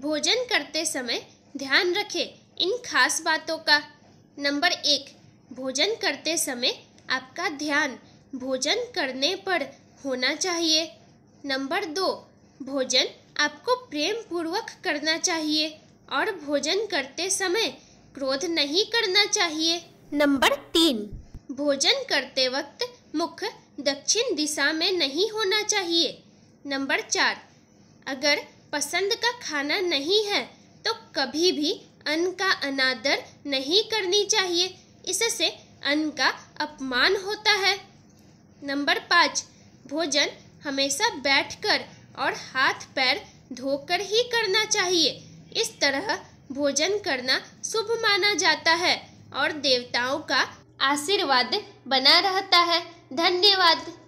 भोजन करते समय ध्यान रखें इन खास बातों का नंबर एक भोजन करते समय आपका ध्यान भोजन करने पर होना चाहिए नंबर दो भोजन आपको प्रेम पूर्वक करना चाहिए और भोजन करते समय क्रोध नहीं करना चाहिए नंबर तीन भोजन करते वक्त मुख दक्षिण दिशा में नहीं होना चाहिए नंबर चार अगर पसंद का खाना नहीं है तो कभी भी अन्न का अनादर नहीं करनी चाहिए इससे अन्न का अपमान होता है नंबर पाँच भोजन हमेशा बैठकर और हाथ पैर धोकर ही करना चाहिए इस तरह भोजन करना शुभ माना जाता है और देवताओं का आशीर्वाद बना रहता है धन्यवाद